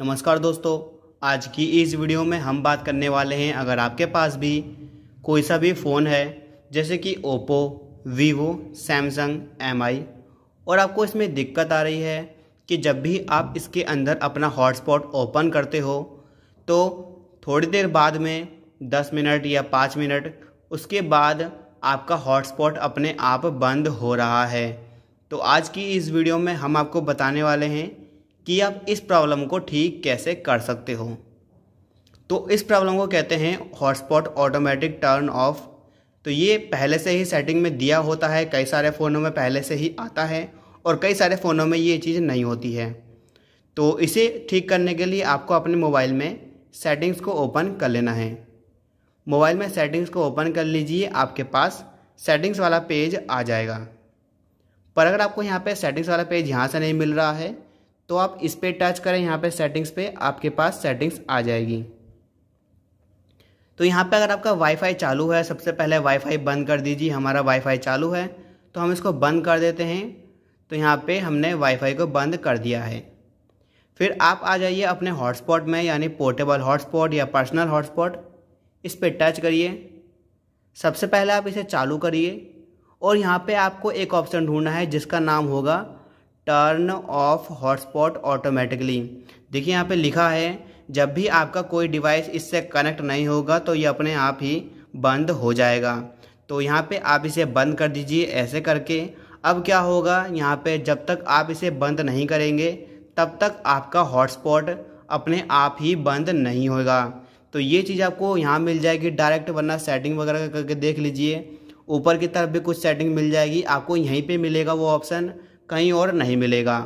नमस्कार दोस्तों आज की इस वीडियो में हम बात करने वाले हैं अगर आपके पास भी कोई सा भी फ़ोन है जैसे कि ओप्पो वीवो सैमसंग एम और आपको इसमें दिक्कत आ रही है कि जब भी आप इसके अंदर अपना हॉटस्पॉट ओपन करते हो तो थोड़ी देर बाद में दस मिनट या पाँच मिनट उसके बाद आपका हॉटस्पॉट अपने आप बंद हो रहा है तो आज की इस वीडियो में हम आपको बताने वाले हैं कि आप इस प्रॉब्लम को ठीक कैसे कर सकते हो तो इस प्रॉब्लम को कहते हैं हॉटस्पॉट ऑटोमेटिक टर्न ऑफ तो ये पहले से ही सेटिंग में दिया होता है कई सारे फ़ोनों में पहले से ही आता है और कई सारे फ़ोनों में ये चीज़ नहीं होती है तो इसे ठीक करने के लिए आपको अपने मोबाइल में सेटिंग्स को ओपन कर लेना है मोबाइल में सेटिंग्स को ओपन कर लीजिए आपके पास सेटिंग्स वाला पेज आ जाएगा पर अगर आपको यहाँ पे सेटिंग्स वाला पेज यहाँ से नहीं मिल रहा है तो आप इस पर टच करें यहाँ पे सेटिंग्स पे आपके पास सेटिंग्स आ जाएगी तो यहाँ पे अगर आपका वाईफाई चालू है सबसे पहले वाईफाई बंद कर दीजिए हमारा वाईफाई चालू है तो हम इसको बंद कर देते हैं तो यहाँ पे हमने वाईफाई को बंद कर दिया है फिर आप आ जाइए अपने हॉटस्पॉट में यानी पोर्टेबल हॉटस्पॉट या पर्सनल हॉटस्पॉट इस पर टच करिए सबसे पहले आप इसे चालू करिए और यहाँ पर आपको एक ऑप्शन ढूंढना है जिसका नाम होगा टर्न ऑफ हॉटस्पॉट ऑटोमेटिकली देखिए यहाँ पे लिखा है जब भी आपका कोई डिवाइस इससे कनेक्ट नहीं होगा तो ये अपने आप ही बंद हो जाएगा तो यहाँ पे आप इसे बंद कर दीजिए ऐसे करके अब क्या होगा यहाँ पे जब तक आप इसे बंद नहीं करेंगे तब तक आपका हॉटस्पॉट अपने आप ही बंद नहीं होगा तो ये चीज़ आपको यहाँ मिल जाएगी डायरेक्ट वरना सेटिंग वगैरह करके देख लीजिए ऊपर की तरफ भी कुछ सेटिंग मिल जाएगी आपको यहीं पे मिलेगा वो ऑप्शन कहीं और नहीं मिलेगा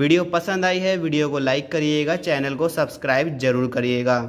वीडियो पसंद आई है वीडियो को लाइक करिएगा चैनल को सब्सक्राइब जरूर करिएगा